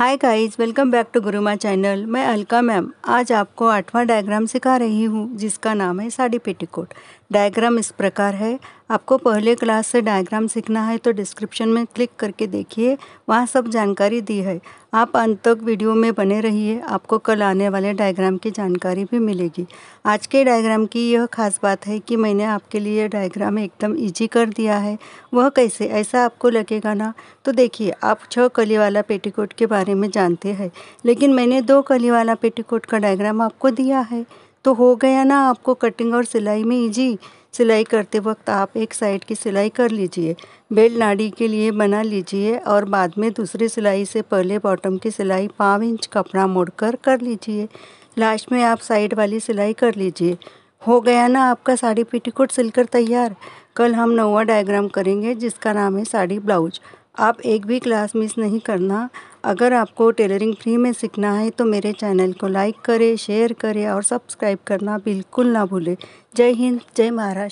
hi guys welcome back to Guruma channel मैं Alka ma'am आज आपको आठवां डायग्राम सिखा रही हूँ जिसका नाम है साड़ी पेटीकोट डायग्राम इस प्रकार है आपको पहले क्लास से डायग्राम सीखना है तो डिस्क्रिप्शन में क्लिक करके देखिए वहाँ सब जानकारी दी है आप अंत तक वीडियो में बने रहिए आपको कल आने वाले डायग्राम की जानकारी भी मिलेगी आज के डायग्राम की यह खास बात है कि मैंने आपके लिए डायग्राम एकदम इजी कर दिया है वह कैसे ऐसा आपको लगेगा ना तो देखिए आप छः कली वाला पेटीकोट के बारे में जानते हैं लेकिन मैंने दो कली वाला पेटीकोट का डायग्राम आपको दिया है तो हो गया ना आपको कटिंग और सिलाई में इजी सिलाई करते वक्त आप एक साइड की सिलाई कर लीजिए बेल नाड़ी के लिए बना लीजिए और बाद में दूसरी सिलाई से पहले बॉटम की सिलाई पाँव इंच कपड़ा मोड़कर कर लीजिए लास्ट में आप साइड वाली सिलाई कर लीजिए हो गया ना आपका साड़ी पेटीकोट सिलकर तैयार कल हम नवा डायग्राम करेंगे जिसका नाम है साड़ी ब्लाउज आप एक भी क्लास मिस नहीं करना अगर आपको टेलरिंग फ्री में सीखना है तो मेरे चैनल को लाइक करें शेयर करें और सब्सक्राइब करना बिल्कुल ना भूलें जय हिंद जय महाराष्ट्र